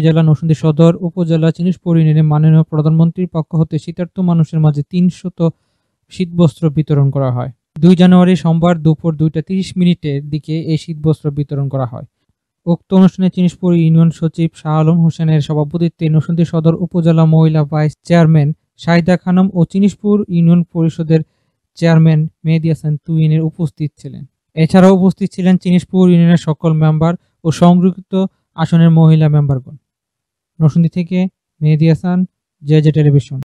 রাজধানী জেলা নরসিংদী সদর উপজেলা চিনিসপুর ইউনিয়নে মাননীয় প্রধানমন্ত্রীর পক্ষ হতে শীতার্থ মানুষের মাঝে তিনশত শীতবস্ত্র বিতরণ করা হয় দুই জানুয়ারি সোমবার দুপুর দুইটা তিরিশ মিনিটের দিকে এই শীতবস্ত্র বিতরণ করা হয় উক্ত অনুষ্ঠানে চিনিসপুর ইউনিয়ন সচিব শাহ আলম হোসেনের সভাপতিত্বে নরসিংদী সদর উপজেলা মহিলা ভাইস চেয়ারম্যান শাহিদা খানম ও চিনিসপুর ইউনিয়ন পরিষদের চেয়ারম্যান মেহেদি হাসান তুইনের উপস্থিত ছিলেন এছাড়াও উপস্থিত ছিলেন চিনিসপুর ইউনিয়নের সকল মেম্বার ও সংরক্ষিত আসনের মহিলা মেম্বারগণ নরসিংদী থেকে মেহেদি হাসান জয় টেলিভিশন